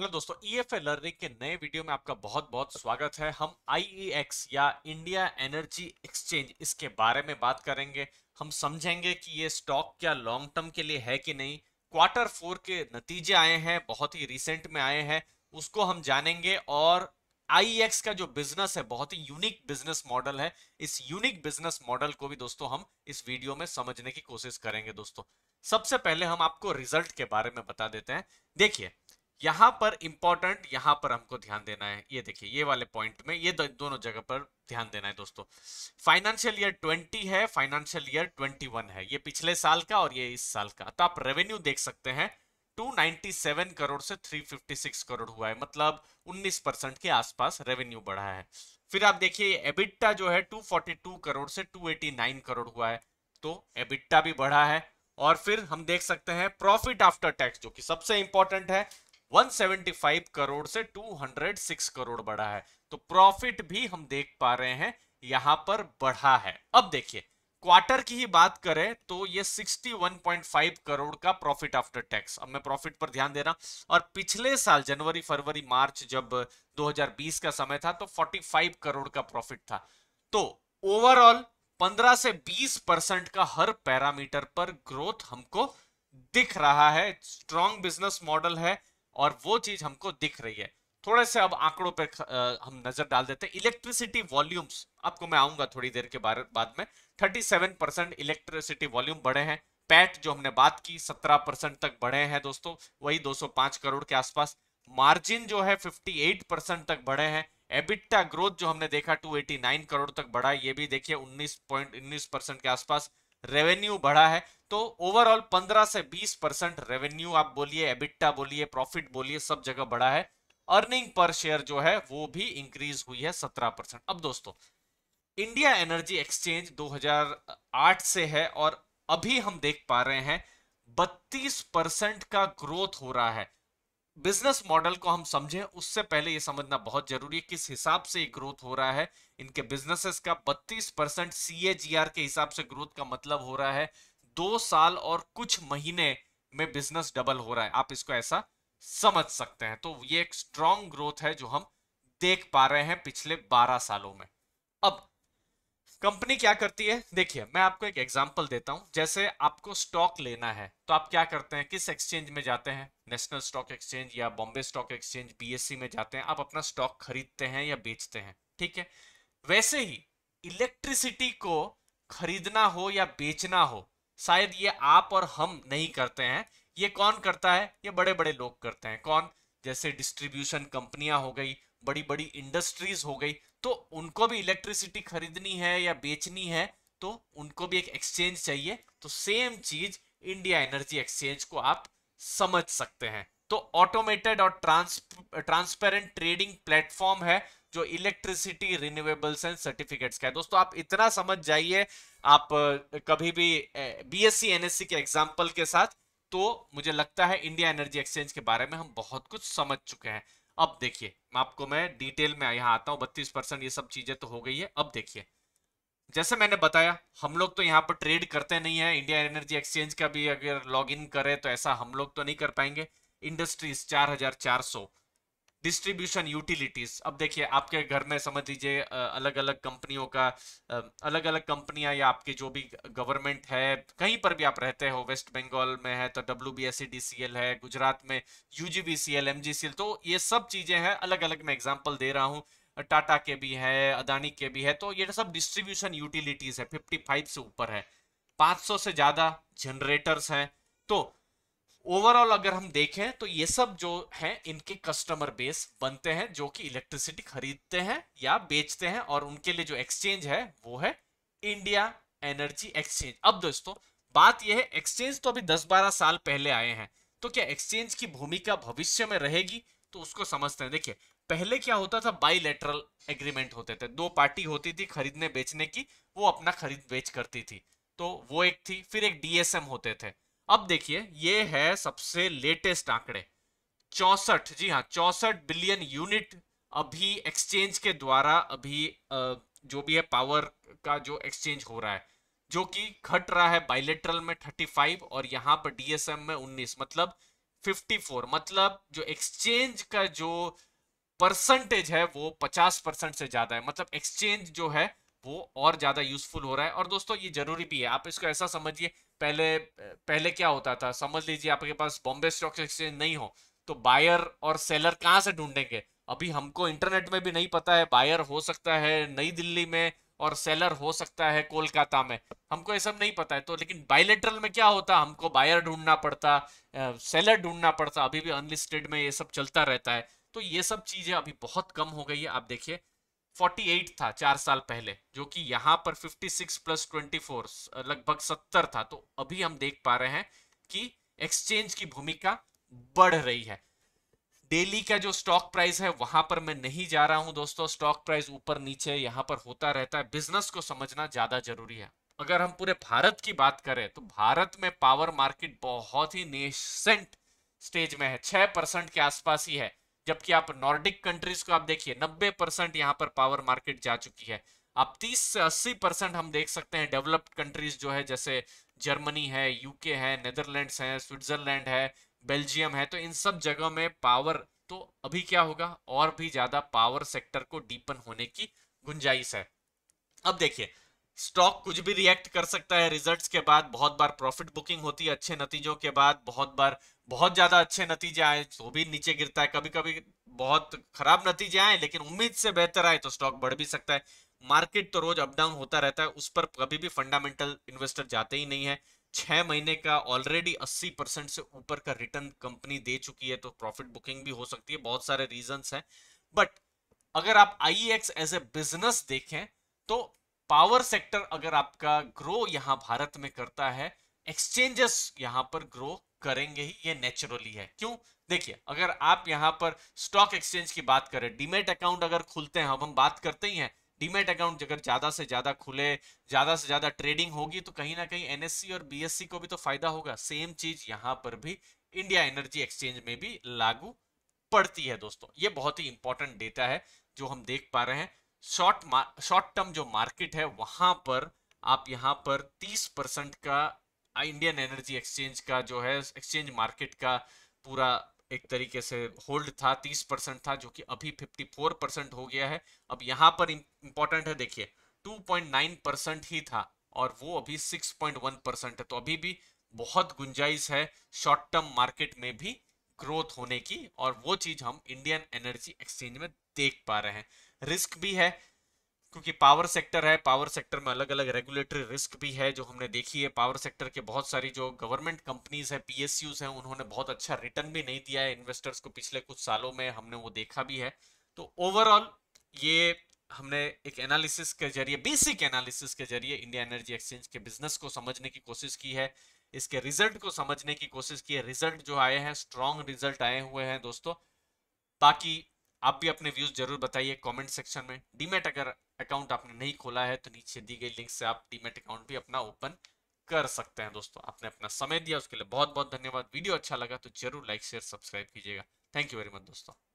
hello दोस्तों E F learning के नए वीडियो में आपका बहुत बहुत स्वागत है हम आई e या इंडिया एनर्जी एक्सचेंज इसके बारे में बात करेंगे हम समझेंगे कि ये स्टॉक क्या लॉन्ग टर्म के लिए है कि नहीं क्वार्टर फोर के नतीजे आए हैं बहुत ही रिसेंट में आए हैं उसको हम जानेंगे और आई e का जो बिजनेस है बहुत ही यूनिक बिजनेस मॉडल है इस यूनिक बिजनेस मॉडल को भी दोस्तों हम इस वीडियो में समझने की कोशिश करेंगे दोस्तों सबसे पहले हम आपको रिजल्ट के बारे में बता देते हैं देखिए यहां पर इंपॉर्टेंट यहां पर हमको ध्यान देना है ये देखिए ये वाले पॉइंट में ये दोनों जगह पर ध्यान देना है दोस्तों फाइनेंशियल ईयर 20 है फाइनेंशियल ईयर 21 है ये पिछले साल का और ये इस साल का तो आप रेवेन्यू देख सकते हैं 297 करोड़ से 356 करोड़ हुआ है मतलब 19 परसेंट के आसपास रेवेन्यू बढ़ा है फिर आप देखिए एबिट्टा जो है 242 करोड़ से 289 करोड़ हुआ है तो एबिट्टा भी बढ़ा है और फिर हम देख सकते हैं प्रॉफिट आफ्टर टैक्स जो कि सबसे इंपॉर्टेंट है 175 करोड़ से 206 करोड़ बढ़ा है तो प्रॉफिट भी हम देख पा रहे हैं यहां पर बढ़ा है अब देखिए क्वार्टर की ही बात करें तो ये 61.5 करोड़ का प्रॉफिट आफ्टर टैक्स अब मैं प्रॉफिट पर ध्यान दे रहा हूं और पिछले साल जनवरी फरवरी मार्च जब 2020 का समय था तो 45 करोड़ का प्रॉफिट था तो ओवरऑल 15 से 20 परसेंट का हर पैरामीटर पर ग्रोथ हमको दिख रहा है स्ट्रॉन्ग बिजनेस मॉडल है और वो चीज हमको दिख रही है थोड़े से अब आंकड़ों पर हम नजर डाल देते हैं इलेक्ट्रिसिटी वॉल्यूम्स आपको मैं आऊंगा थोड़ी देर के बाद में 37 परसेंट इलेक्ट्रिसिटी वॉल्यूम बढ़े हैं पैट जो हमने बात की 17 परसेंट तक बढ़े हैं दोस्तों वही 205 करोड़ के आसपास मार्जिन जो है 58 परसेंट तक बढ़े हैं एबिट्टा ग्रोथ जो हमने देखा टू करोड़ तक बढ़ा ये भी देखिए उन्नीस के आसपास रेवेन्यू बढ़ा है तो ओवरऑल 15 से 20 परसेंट रेवेन्यू आप बोलिए एबिट्टा बोलिए प्रॉफिट बोलिए सब जगह बढ़ा है अर्निंग पर शेयर जो है वो भी इंक्रीज हुई है 17 परसेंट अब दोस्तों इंडिया एनर्जी एक्सचेंज 2008 से है और अभी हम देख पा रहे हैं 32 परसेंट का ग्रोथ हो रहा है बिजनेस मॉडल को हम समझें उससे पहले ये समझना बहुत जरूरी है किस हिसाब से ग्रोथ हो रहा है इनके बिजनेसेस का 32 परसेंट सी के हिसाब से ग्रोथ का मतलब हो रहा है दो साल और कुछ महीने में बिजनेस डबल हो रहा है आप इसको ऐसा समझ सकते हैं तो ये एक स्ट्रॉन्ग ग्रोथ है जो हम देख पा रहे हैं पिछले 12 सालों में अब कंपनी क्या करती है देखिए मैं आपको एक एग्जांपल देता हूं जैसे आपको स्टॉक लेना है तो आप क्या करते हैं किस एक्सचेंज में जाते हैं नेशनल स्टॉक एक्सचेंज या बॉम्बे स्टॉक एक्सचेंज बीएससी में जाते हैं आप अपना स्टॉक खरीदते हैं या बेचते हैं ठीक है वैसे ही इलेक्ट्रिसिटी को खरीदना हो या बेचना हो शायद ये आप और हम नहीं करते हैं ये कौन करता है ये बड़े बड़े लोग करते हैं कौन जैसे डिस्ट्रीब्यूशन कंपनियां हो गई बड़ी बड़ी इंडस्ट्रीज हो गई तो उनको भी इलेक्ट्रिसिटी खरीदनी है या बेचनी है तो उनको भी एक एक्सचेंज चाहिए तो सेम चीज इंडिया एनर्जी एक्सचेंज को आप समझ सकते हैं तो ऑटोमेटेड और ट्रांस ट्रांसपेरेंट ट्रेडिंग प्लेटफॉर्म है जो इलेक्ट्रिसिटी रिन्यूएबल्स एंड सर्टिफिकेट्स का है दोस्तों आप इतना समझ जाइए आप कभी भी बीएससी एनएससी के एग्जाम्पल के साथ तो मुझे लगता है इंडिया एनर्जी एक्सचेंज के बारे में हम बहुत कुछ समझ चुके हैं अब देखिए आपको मैं डिटेल में यहाँ आता हूँ बत्तीस परसेंट ये सब चीजें तो हो गई है अब देखिए जैसे मैंने बताया हम लोग तो यहाँ पर ट्रेड करते नहीं है इंडिया एनर्जी एक्सचेंज का भी अगर लॉग इन करें तो ऐसा हम लोग तो नहीं कर पाएंगे इंडस्ट्रीज चार हजार चार सौ डिस्ट्रीब्यूशन यूटिलिटीज अब देखिए आपके घर में समझ लीजिए अलग अलग कंपनियों का अलग अलग कंपनियां या आपके जो भी गवर्नमेंट है कहीं पर भी आप रहते हो वेस्ट बंगाल में है तो डब्ल्यू बी एस है गुजरात में U G B C L M G C L तो ये सब चीज़ें हैं अलग अलग मैं एग्जाम्पल दे रहा हूँ टाटा के भी है अदानी के भी है तो ये सब डिस्ट्रीब्यूशन यूटिलिटीज है फिफ्टी फाइव से ऊपर है पांच से ज़्यादा जनरेटर्स हैं तो ओवरऑल अगर हम देखें तो ये सब जो है इनके कस्टमर बेस बनते हैं जो कि इलेक्ट्रिसिटी खरीदते हैं या बेचते हैं और उनके लिए जो एक्सचेंज है वो है इंडिया एनर्जी एक्सचेंज अब दोस्तों बात यह है एक्सचेंज तो अभी 10-12 साल पहले आए हैं तो क्या एक्सचेंज की भूमिका भविष्य में रहेगी तो उसको समझते हैं देखिए पहले क्या होता था बाईलेटरल एग्रीमेंट होते थे दो पार्टी होती थी खरीदने बेचने की वो अपना खरीद बेच करती थी तो वो एक थी फिर एक डीएसएम होते थे अब देखिए ये है सबसे लेटेस्ट आंकड़े चौसठ जी हाँ चौसठ बिलियन यूनिट अभी एक्सचेंज के द्वारा अभी जो भी है पावर का जो एक्सचेंज हो रहा है जो कि घट रहा है बाइलेटरल में 35 और यहाँ पर डीएसएम में 19 मतलब 54 मतलब जो एक्सचेंज का जो परसेंटेज है वो 50 परसेंट से ज्यादा है मतलब एक्सचेंज जो है वो और ज़्यादा यूज़फुल हो रहा है और दोस्तों ये ज़रूरी भी है आप इसको ऐसा समझिए पहले पहले क्या होता था समझ लीजिए आपके पास बॉम्बे स्टॉक एक्सचेंज नहीं हो तो बायर और सेलर कहाँ से ढूंढेंगे अभी हमको इंटरनेट में भी नहीं पता है बायर हो सकता है नई दिल्ली में और सेलर हो सकता है कोलकाता में हमको ये सब नहीं पता है तो लेकिन बायोलेटरल में क्या होता हमको बायर ढूंढना पड़ता सेलर ढूंढना पड़ता अभी भी अनलिस्टेड में ये सब चलता रहता है तो ये सब चीज़ें अभी बहुत कम हो गई है आप देखिए 48 था चार साल पहले जो कि यहां पर 56 प्लस 24 लगभग 70 था तो अभी हम देख पा रहे हैं कि एक्सचेंज की भूमिका बढ़ रही है डेली का जो स्टॉक प्राइस है वहां पर मैं नहीं जा रहा हूं दोस्तों स्टॉक प्राइस ऊपर नीचे यहां पर होता रहता है बिजनेस को समझना ज्यादा जरूरी है अगर हम पूरे भारत की बात करें तो भारत में पावर मार्केट बहुत ही नेसेंट स्टेज में है छह के आसपास ही है जबकि आप नॉर्डिक कंट्रीज को आप देखिए 90 परसेंट यहाँ पर पावर मार्केट जा चुकी है आप 30 से 80 परसेंट हम देख सकते हैं डेवलप्ड कंट्रीज जो है जैसे जर्मनी है यूके है नेदरलैंड्स है स्विट्जरलैंड है बेल्जियम है तो इन सब जगह में पावर तो अभी क्या होगा और भी ज़्यादा पावर सेक्टर को डीपन होने की गुंजाइश है अब देखिए स्टॉक कुछ भी रिएक्ट कर सकता है रिजल्ट्स के बाद बहुत बार प्रॉफिट बुकिंग होती है अच्छे नतीजों के बाद बहुत बार बहुत ज्यादा अच्छे नतीजे आए तो भी नीचे गिरता है कभी कभी बहुत खराब नतीजे आए लेकिन उम्मीद से बेहतर आए तो स्टॉक बढ़ भी सकता है मार्केट तो रोज अपडाउन होता रहता है उस पर कभी भी फंडामेंटल इन्वेस्टर जाते ही नहीं है छह महीने का ऑलरेडी 80 परसेंट से ऊपर का रिटर्न कंपनी दे चुकी है तो प्रॉफिट बुकिंग भी हो सकती है बहुत सारे रीजन है बट अगर आप आई एज ए बिजनेस देखें तो पावर सेक्टर अगर आपका ग्रो यहाँ भारत में करता है एक्सचेंजेस यहाँ पर ग्रो करेंगे ही ये नेचुरली है क्यों देखिए अगर आप यहाँ पर स्टॉक एक्सचेंज की बात करें डीमेट अकाउंट अगर खुलते हैं अब हम बात करते ही हैं डीमेट अकाउंट अगर ज्यादा से ज्यादा खुले ज्यादा से ज्यादा ट्रेडिंग होगी तो कहीं ना कहीं एनएससी और बीएससी को भी तो फायदा होगा सेम चीज यहाँ पर भी इंडिया एनर्जी एक्सचेंज में भी लागू पड़ती है दोस्तों ये बहुत ही इंपॉर्टेंट डेटा है जो हम देख पा रहे हैं शॉर्ट शॉर्ट टर्म जो मार्केट है वहां पर आप यहां पर 30 परसेंट का इंडियन एनर्जी एक्सचेंज का जो है एक्सचेंज मार्केट का पूरा एक तरीके से होल्ड था 30 परसेंट था जो कि अभी 54 परसेंट हो गया है अब यहां पर इंपॉर्टेंट है देखिए 2.9 परसेंट ही था और वो अभी 6.1 परसेंट है तो अभी भी बहुत गुंजाइश है शॉर्ट टर्म मार्केट में भी ग्रोथ होने की और वो चीज हम इंडियन एनर्जी एक्सचेंज में देख पा रहे हैं रिस्क भी है क्योंकि पावर सेक्टर है पावर सेक्टर में अलग अलग रेगुलेटरी रिस्क भी है जो हमने देखी है पावर सेक्टर के बहुत सारी जो गवर्नमेंट कंपनीज है पीएसयूज हैं उन्होंने बहुत अच्छा रिटर्न भी नहीं दिया है इन्वेस्टर्स को पिछले कुछ सालों में हमने वो देखा भी है तो ओवरऑल ये हमने एक एनालिसिस के जरिए बेसिक एनालिसिस के जरिए इंडिया एनर्जी एक्सचेंज के बिजनेस को समझने की कोशिश की है इसके रिजल्ट को समझने की कोशिश की है रिजल्ट जो आए हैं स्ट्रॉन्ग रिजल्ट आए हुए हैं दोस्तों बाकी आप भी अपने व्यूज जरूर बताइए कमेंट सेक्शन में डीमेट अगर अकाउंट आपने नहीं खोला है तो नीचे दी गई लिंक से आप डीमेट अकाउंट भी अपना ओपन कर सकते हैं दोस्तों आपने अपना समय दिया उसके लिए बहुत बहुत धन्यवाद वीडियो अच्छा लगा तो जरूर लाइक शेयर सब्सक्राइब कीजिएगा थैंक यू वेरी मच दोस्तों